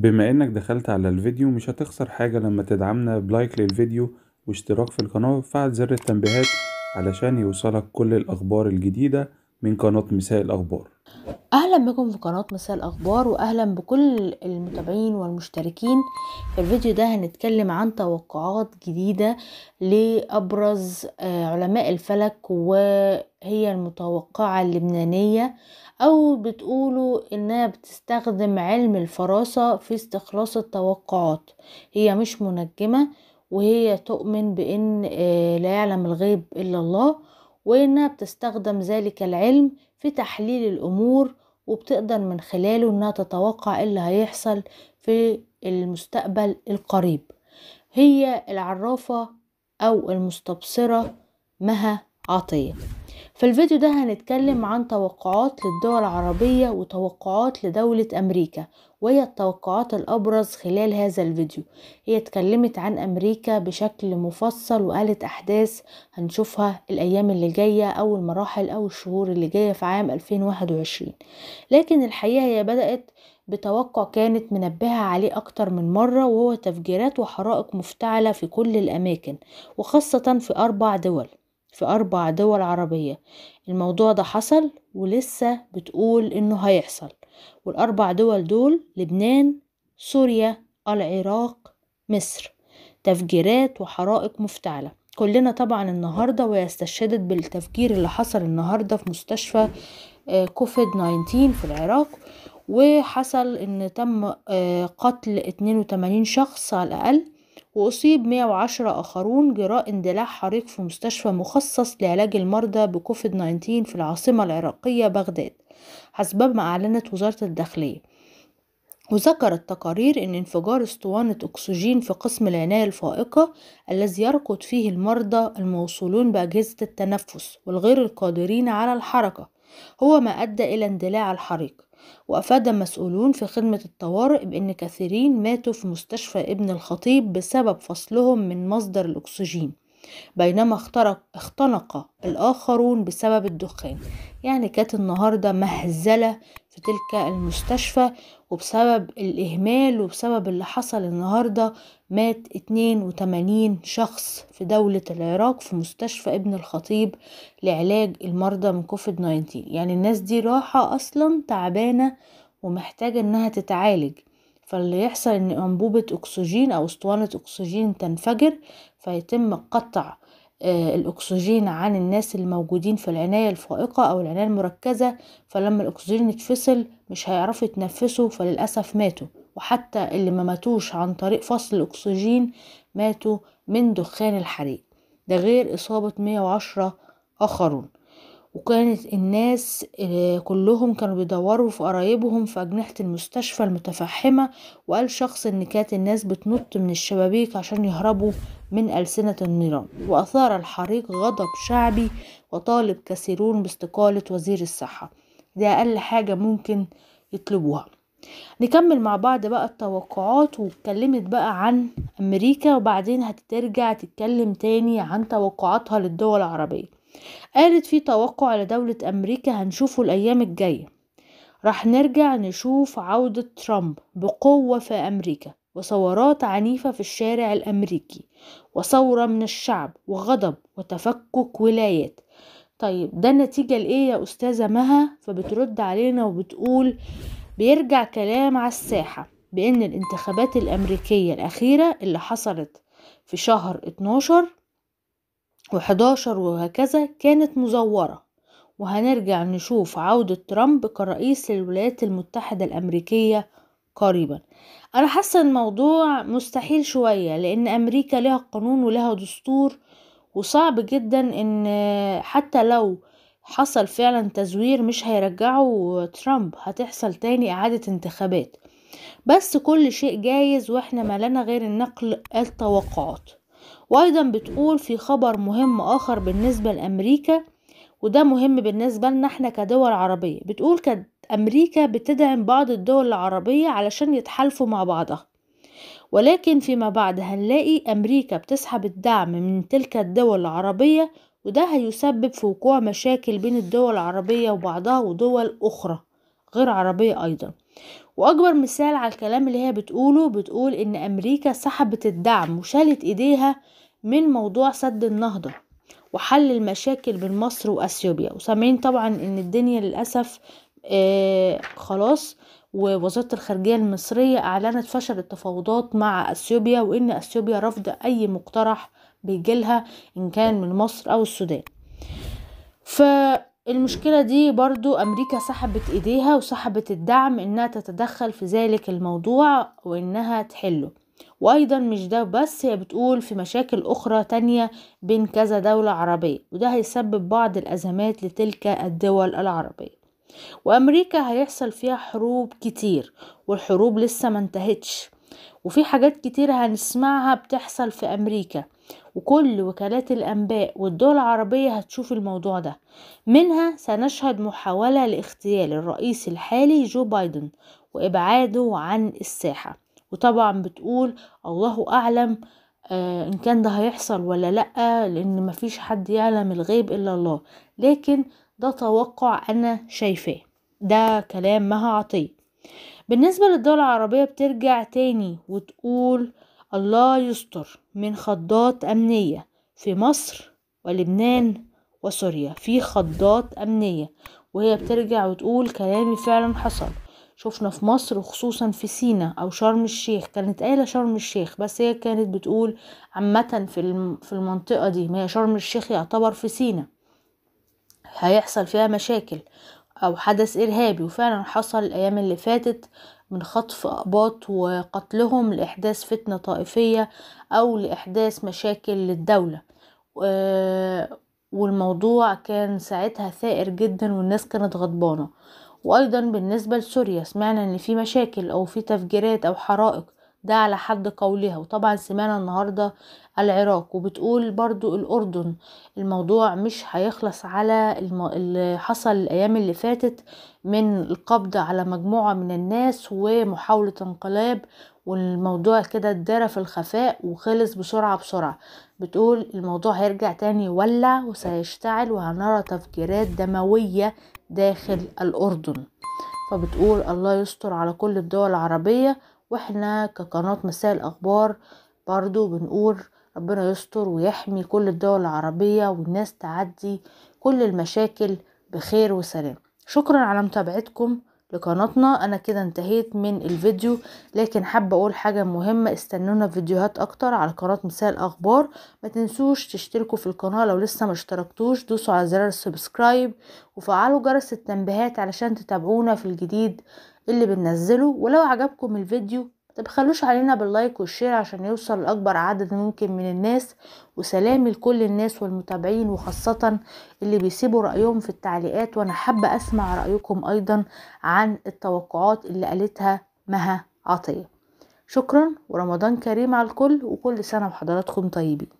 بما انك دخلت على الفيديو مش هتخسر حاجة لما تدعمنا بلايك للفيديو واشتراك في القناة وفعل زر التنبيهات علشان يوصلك كل الاخبار الجديدة من قناة مساء الأخبار أهلا بكم في قناة مساء الأخبار وأهلا بكل المتابعين والمشتركين في الفيديو ده هنتكلم عن توقعات جديدة لأبرز آه، علماء الفلك وهي المتوقعة اللبنانية أو بتقولوا إنها بتستخدم علم الفراسة في استخلاص التوقعات هي مش منجمة وهي تؤمن بإن آه، لا يعلم الغيب إلا الله وإنها بتستخدم ذلك العلم في تحليل الأمور وبتقدر من خلاله إنها تتوقع إيه اللي هيحصل في المستقبل القريب هي العرافة أو المستبصرة مها عطية في الفيديو ده هنتكلم عن توقعات للدول العربية وتوقعات لدولة أمريكا وهي التوقعات الأبرز خلال هذا الفيديو هي اتكلمت عن أمريكا بشكل مفصل وقالت أحداث هنشوفها الأيام اللي جاية أو المراحل أو الشهور اللي جاية في عام 2021 لكن الحقيقة هي بدأت بتوقع كانت منبهة عليه أكتر من مرة وهو تفجيرات وحرائق مفتعلة في كل الأماكن وخاصة في أربع دول في أربع دول عربية الموضوع ده حصل ولسه بتقول إنه هيحصل والأربع دول دول لبنان سوريا العراق مصر تفجيرات وحرائق مفتعلة كلنا طبعا النهاردة ويستشهدت استشهدت بالتفجير اللي حصل النهاردة في مستشفى آه، كوفيد 19 في العراق وحصل ان تم آه، قتل 82 شخص على الأقل وأصيب 110 آخرون جراء اندلاع حريق في مستشفى مخصص لعلاج المرضى بكوفيد 19 في العاصمة العراقية بغداد حسب ما أعلنت وزارة الداخلية وذكرت تقارير أن انفجار اسطوانة أكسجين في قسم العناية الفائقة الذي يرقد فيه المرضى الموصولون بأجهزة التنفس والغير القادرين على الحركة هو ما أدى إلى اندلاع الحريق وأفاد مسؤولون في خدمة الطوارئ بأن كثيرين ماتوا في مستشفى ابن الخطيب بسبب فصلهم من مصدر الأكسجين بينما اخترق اختنق الآخرون بسبب الدخان يعني كانت النهاردة مهزلة في تلك المستشفى وبسبب الإهمال وبسبب اللي حصل النهاردة مات 82 شخص في دولة العراق في مستشفى ابن الخطيب لعلاج المرضى من كوفيد 19 يعني الناس دي راحة أصلا تعبانة ومحتاجة إنها تتعالج فاللي يحصل إن أنبوبة أكسجين أو اسطوانة أكسجين تنفجر فيتم قطع آه، الأكسجين عن الناس الموجودين في العناية الفائقة أو العناية المركزة فلما الأكسجين اتفصل مش هيعرفوا يتنفسوا فللأسف ماتوا وحتى اللي ما ماتوش عن طريق فصل الأكسجين ماتوا من دخان الحريق ده غير إصابة 110 آخرون وكانت الناس آه، كلهم كانوا بيدوروا في قرايبهم في أجنحة المستشفى المتفحمة وقال شخص إن كانت الناس بتنط من الشبابيك عشان يهربوا من ألسنة النيران وأثار الحريق غضب شعبي وطالب كثيرون باستقالة وزير الصحة ده أقل حاجة ممكن يطلبوها نكمل مع بعض بقى التوقعات واتكلمت بقى عن أمريكا وبعدين هترجع تتكلم تاني عن توقعاتها للدول العربية قالت في توقع لدولة أمريكا هنشوفه الأيام الجاية راح نرجع نشوف عودة ترامب بقوة في أمريكا وثورات عنيفة في الشارع الأمريكي وثورة من الشعب وغضب وتفكك ولايات طيب ده نتيجة لإيه يا أستاذة مها فبترد علينا وبتقول بيرجع كلام على الساحة بأن الانتخابات الأمريكية الأخيرة اللي حصلت في شهر 12 وحداشر وهكذا كانت مزورة وهنرجع نشوف عودة ترامب كرئيس للولايات المتحدة الأمريكية قريبا أنا حاسة الموضوع مستحيل شوية لأن أمريكا لها قانون ولها دستور وصعب جدا ان حتى لو حصل فعلا تزوير مش هيرجعه ترامب هتحصل تاني اعادة انتخابات بس كل شيء جايز واحنا ما لنا غير النقل التوقعات وأيضا بتقول في خبر مهم آخر بالنسبة لأمريكا وده مهم بالنسبة لنا احنا كدول عربية بتقول كد أمريكا بتدعم بعض الدول العربية علشان يتحالفوا مع بعضها ولكن فيما بعد هنلاقي أمريكا بتسحب الدعم من تلك الدول العربية وده هيسبب في وقوع مشاكل بين الدول العربية وبعضها ودول أخرى غير عربية أيضا واكبر مثال على الكلام اللي هي بتقوله بتقول ان امريكا سحبت الدعم وشالت ايديها من موضوع سد النهضة وحل المشاكل بين مصر واثيوبيا وسامعين طبعا ان الدنيا للاسف آه خلاص ووزارة الخارجية المصرية أعلنت فشل التفاوضات مع أثيوبيا وإن أثيوبيا رافضة أي مقترح بيجيلها إن كان من مصر أو السودان ف المشكلة دي برضو أمريكا سحبت إيديها وسحبت الدعم إنها تتدخل في ذلك الموضوع وإنها تحله وأيضا مش ده بس هي بتقول في مشاكل أخرى تانية بين كذا دولة عربية وده هيسبب بعض الأزمات لتلك الدول العربية وأمريكا هيحصل فيها حروب كتير والحروب لسه ما انتهتش وفي حاجات كتير هنسمعها بتحصل في أمريكا وكل وكالات الأنباء والدول العربية هتشوف الموضوع ده منها سنشهد محاولة لاغتيال الرئيس الحالي جو بايدن وإبعاده عن الساحة وطبعا بتقول الله أعلم آه، إن كان ده هيحصل ولا لأ لأن مفيش حد يعلم الغيب إلا الله لكن ده توقع أنا شايفاه ده كلام مها عطية بالنسبة للدول العربية بترجع تاني وتقول الله يستر من خضات أمنية في مصر ولبنان وسوريا في خضات أمنية وهي بترجع وتقول كلامي فعلا حصل شفنا في مصر وخصوصا في سينا او شرم الشيخ كانت قايله شرم الشيخ بس هي كانت بتقول عامه في في المنطقه دي ما هي شرم الشيخ يعتبر في سينا هيحصل فيها مشاكل أو حدث إرهابي وفعلا حصل الأيام اللي فاتت من خطف أقباط وقتلهم لإحداث فتنة طائفية أو لإحداث مشاكل للدولة والموضوع كان ساعتها ثائر جدا والناس كانت غضبانة وأيضا بالنسبة لسوريا سمعنا إن في مشاكل أو في تفجيرات أو حرائق ده على حد قولها وطبعا سمعنا النهاردة العراق وبتقول برضو الأردن الموضوع مش هيخلص على اللي حصل الأيام اللي فاتت من القبض على مجموعة من الناس ومحاولة انقلاب والموضوع كده اتدارى في الخفاء وخلص بسرعة بسرعة بتقول الموضوع هيرجع تاني يولع وسيشتعل وهنرى تفجيرات دموية داخل الأردن فبتقول الله يستر على كل الدول العربية واحنا كقناة مساء الأخبار برضو بنقول ربنا يستر ويحمي كل الدول العربية والناس تعدي كل المشاكل بخير وسلام شكرا على متابعتكم لقناتنا انا كده انتهيت من الفيديو لكن حابه اقول حاجه مهمه استنونا في فيديوهات اكتر على قناه مساء الاخبار ما تنسوش تشتركوا في القناه لو لسه ما اشتركتوش دوسوا على زرار السبسكرايب وفعلوا جرس التنبيهات علشان تتابعونا في الجديد اللي بننزله ولو عجبكم الفيديو تبخلوش علينا باللايك والشير عشان يوصل لأكبر عدد ممكن من الناس وسلامي لكل الناس والمتابعين وخاصة اللي بيسيبوا رأيهم في التعليقات وأنا حابة أسمع رأيكم أيضا عن التوقعات اللي قالتها مها عطية شكرا ورمضان كريم على الكل وكل سنة وحضراتكم طيبين